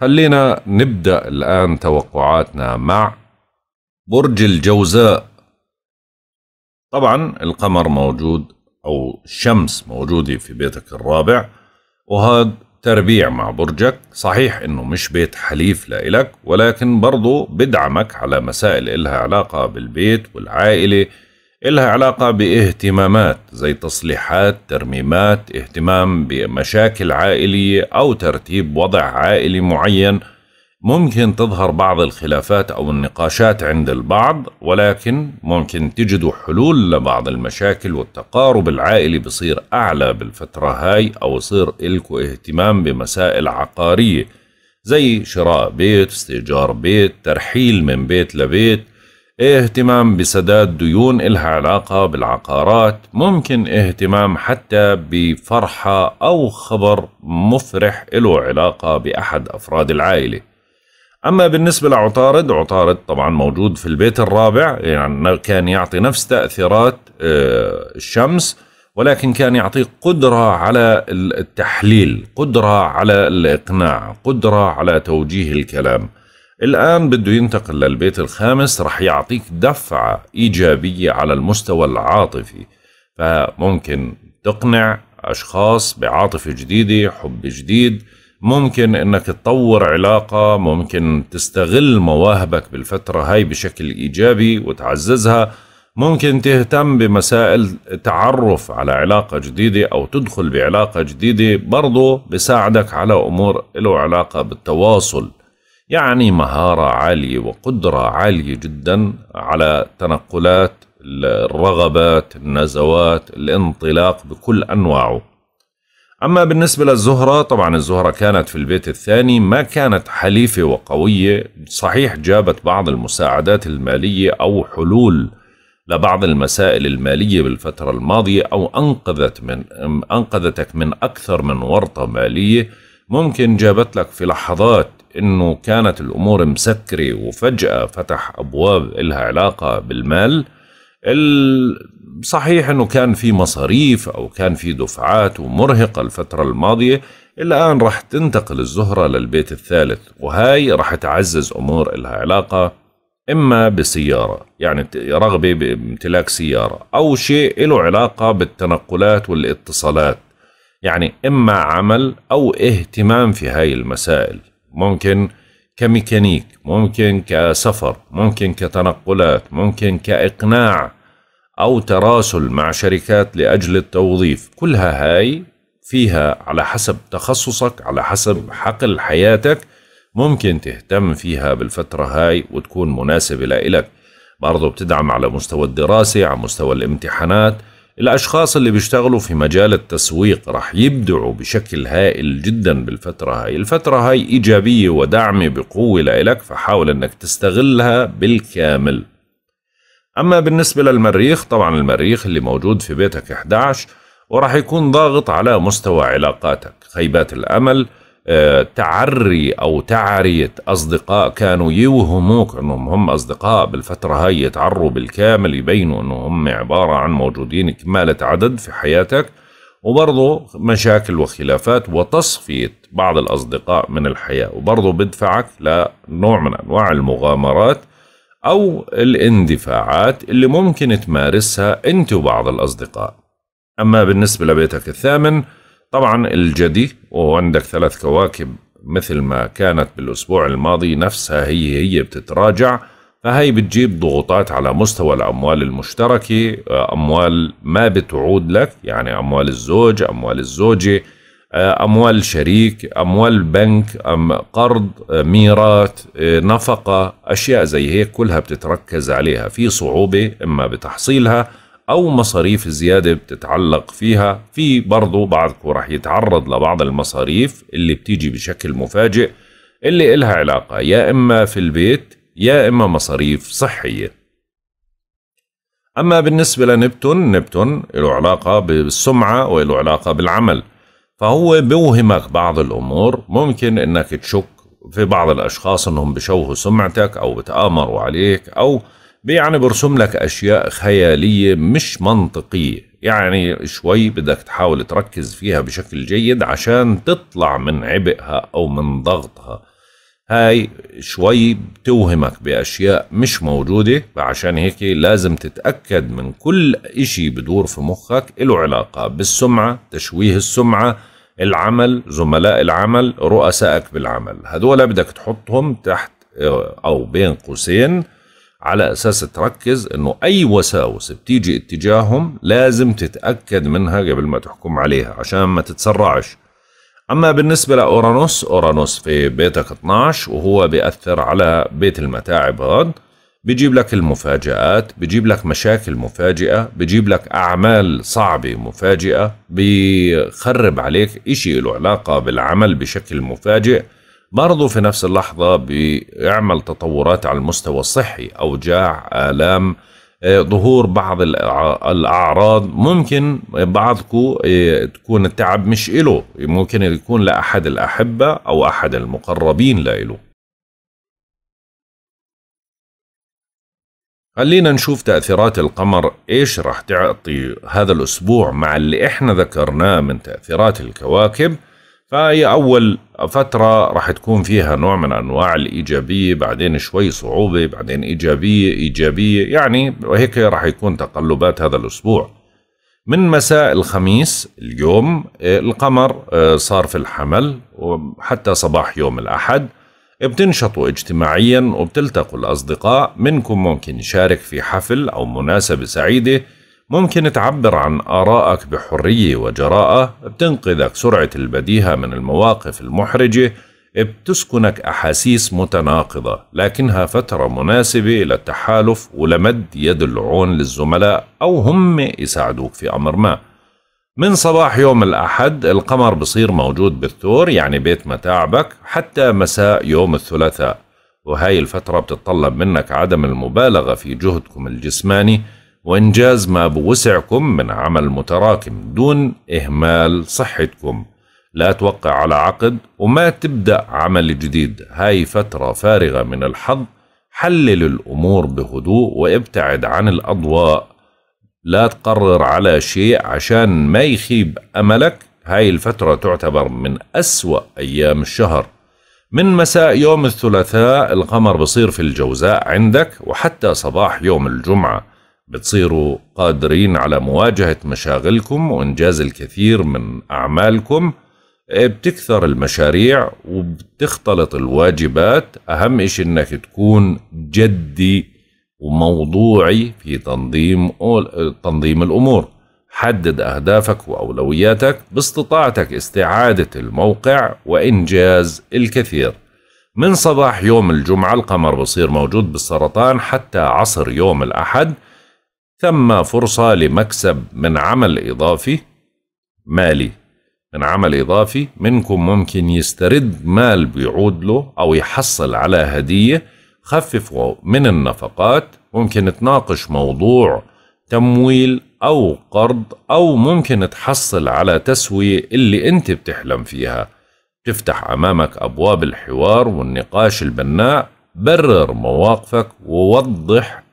خلينا نبدأ الآن توقعاتنا مع برج الجوزاء طبعا القمر موجود أو الشمس موجودة في بيتك الرابع وهذا تربيع مع برجك صحيح انه مش بيت حليف لإلك ولكن برضو بدعمك على مسائل إلها علاقة بالبيت والعائلة إلها علاقة باهتمامات زي تصليحات ترميمات اهتمام بمشاكل عائلية أو ترتيب وضع عائلي معين ممكن تظهر بعض الخلافات أو النقاشات عند البعض ولكن ممكن تجدوا حلول لبعض المشاكل والتقارب العائلي بصير أعلى بالفترة هاي أو يصير إلكوا اهتمام بمسائل عقارية زي شراء بيت استئجار بيت ترحيل من بيت لبيت اهتمام بسداد ديون إلها علاقة بالعقارات ممكن اهتمام حتى بفرحة أو خبر مفرح له علاقة بأحد أفراد العائلة أما بالنسبة لعطارد عطارد طبعا موجود في البيت الرابع يعني كان يعطي نفس تأثيرات آه، الشمس ولكن كان يعطيك قدرة على التحليل قدرة على الإقناع قدرة على توجيه الكلام الآن بده ينتقل للبيت الخامس رح يعطيك دفعة إيجابية على المستوى العاطفي فممكن تقنع أشخاص بعاطفة جديدة حب جديد ممكن انك تطور علاقة ممكن تستغل مواهبك بالفترة هاي بشكل ايجابي وتعززها ممكن تهتم بمسائل تعرف على علاقة جديدة او تدخل بعلاقة جديدة برضو بساعدك على امور له علاقة بالتواصل يعني مهارة عالية وقدرة عالية جدا على تنقلات الرغبات النزوات الانطلاق بكل أنواعه أما بالنسبة للزهرة طبعا الزهرة كانت في البيت الثاني ما كانت حليفة وقوية صحيح جابت بعض المساعدات المالية أو حلول لبعض المسائل المالية بالفترة الماضية أو أنقذت من أنقذتك من أكثر من ورطة مالية ممكن جابت لك في لحظات انه كانت الامور مسكره وفجاه فتح ابواب لها علاقه بالمال صحيح انه كان في مصاريف او كان في دفعات ومرهقه الفتره الماضيه الان رح تنتقل الزهره للبيت الثالث وهاي رح تعزز امور لها علاقه اما بسياره يعني رغبه بامتلاك سياره او شيء له علاقه بالتنقلات والاتصالات يعني اما عمل او اهتمام في هاي المسائل ممكن كميكانيك ممكن كسفر ممكن كتنقلات ممكن كإقناع أو تراسل مع شركات لأجل التوظيف كلها هاي فيها على حسب تخصصك على حسب حقل حياتك ممكن تهتم فيها بالفترة هاي وتكون مناسبة لإلك برضو بتدعم على مستوى الدراسة على مستوى الامتحانات الأشخاص اللي بيشتغلوا في مجال التسويق رح يبدعوا بشكل هائل جدا بالفترة هاي الفترة هاي إيجابية ودعم بقوة لإلك فحاول أنك تستغلها بالكامل أما بالنسبة للمريخ طبعا المريخ اللي موجود في بيتك 11 ورح يكون ضاغط على مستوى علاقاتك خيبات الأمل تعري أو تعرية أصدقاء كانوا يوهموك أنهم هم أصدقاء بالفترة هاي يتعروا بالكامل يبينوا أنهم عبارة عن موجودين كمالة عدد في حياتك وبرضه مشاكل وخلافات وتصفية بعض الأصدقاء من الحياة وبرضه بدفعك لنوع من أنواع المغامرات أو الاندفاعات اللي ممكن تمارسها أنت وبعض الأصدقاء أما بالنسبة لبيتك الثامن طبعا الجدي وعندك ثلاث كواكب مثل ما كانت بالأسبوع الماضي نفسها هي هي بتتراجع فهي بتجيب ضغوطات على مستوى الأموال المشتركة آه، أموال ما بتعود لك يعني أموال الزوج أموال الزوجة آه، أموال شريك أموال بنك أم قرض آه، ميراث نفقة أشياء زي هيك كلها بتتركز عليها في صعوبة إما بتحصيلها أو مصاريف زياده بتتعلق فيها في برضو بعضكم رح يتعرض لبعض المصاريف اللي بتيجي بشكل مفاجئ اللي إلها علاقة يا إما في البيت يا إما مصاريف صحية أما بالنسبة لنبتون نبتون له علاقة بالسمعة وله علاقة بالعمل فهو بوهمك بعض الأمور ممكن أنك تشك في بعض الأشخاص أنهم بشوهوا سمعتك أو بتآمروا عليك أو يعني برسم لك اشياء خياليه مش منطقيه يعني شوي بدك تحاول تركز فيها بشكل جيد عشان تطلع من عبئها او من ضغطها هاي شوي بتوهمك باشياء مش موجوده فعشان هيك لازم تتاكد من كل اشي بدور في مخك له علاقه بالسمعه تشويه السمعه العمل زملاء العمل رؤسائك بالعمل هذول بدك تحطهم تحت آه، او بين قوسين على اساس تركز انه اي وساوس بتيجي اتجاههم لازم تتاكد منها قبل ما تحكم عليها عشان ما تتسرعش اما بالنسبه لاورانوس اورانوس في بيتك 12 وهو بياثر على بيت المتاعب هاد بجيب لك المفاجآت بجيب لك مشاكل مفاجئة بجيب لك أعمال صعبة مفاجئة بيخرب عليك إشي له علاقة بالعمل بشكل مفاجئ برضو في نفس اللحظة بيعمل تطورات على المستوى الصحي أوجاع آلام آه، ظهور بعض الأعراض ممكن بعضكم آه، تكون التعب مش إله ممكن يكون لأحد الأحبة أو أحد المقربين لإله خلينا نشوف تأثيرات القمر إيش راح تعطي هذا الأسبوع مع اللي إحنا ذكرناه من تأثيرات الكواكب فهي أول فترة راح تكون فيها نوع من أنواع الإيجابية بعدين شوي صعوبة بعدين إيجابية إيجابية يعني وهيك راح يكون تقلبات هذا الأسبوع من مساء الخميس اليوم آه، القمر آه، صار في الحمل وحتى صباح يوم الأحد بتنشطوا اجتماعيا وبتلتقوا الأصدقاء منكم ممكن يشارك في حفل أو مناسبة سعيدة ممكن تعبر عن آرائك بحرية وجراءة بتنقذك سرعة البديهة من المواقف المحرجة بتسكنك أحاسيس متناقضة لكنها فترة مناسبة للتحالف ولمد يد العون للزملاء أو هم يساعدوك في أمر ما من صباح يوم الأحد القمر بصير موجود بالثور يعني بيت متاعبك حتى مساء يوم الثلاثاء وهاي الفترة بتطلب منك عدم المبالغة في جهدكم الجسماني وإنجاز ما بوسعكم من عمل متراكم دون إهمال صحتكم لا توقع على عقد وما تبدأ عمل جديد هاي فترة فارغة من الحظ حلل الأمور بهدوء وابتعد عن الأضواء لا تقرر على شيء عشان ما يخيب أملك هاي الفترة تعتبر من أسوأ أيام الشهر من مساء يوم الثلاثاء القمر بصير في الجوزاء عندك وحتى صباح يوم الجمعة بتصيروا قادرين على مواجهة مشاغلكم وإنجاز الكثير من أعمالكم إيه، بتكثر المشاريع وبتختلط الواجبات أهم إشي إنك تكون جدي وموضوعي في تنظيم تنظيم الأمور حدد أهدافك وأولوياتك باستطاعتك استعادة الموقع وإنجاز الكثير من صباح يوم الجمعة القمر بصير موجود بالسرطان حتى عصر يوم الأحد ثم فرصة لمكسب من عمل إضافي مالي من عمل إضافي منكم ممكن يسترد مال بيعود له أو يحصل على هدية خففوا من النفقات ممكن تناقش موضوع تمويل أو قرض أو ممكن تحصل على تسوية اللي أنت بتحلم فيها تفتح أمامك أبواب الحوار والنقاش البناء برر مواقفك ووضح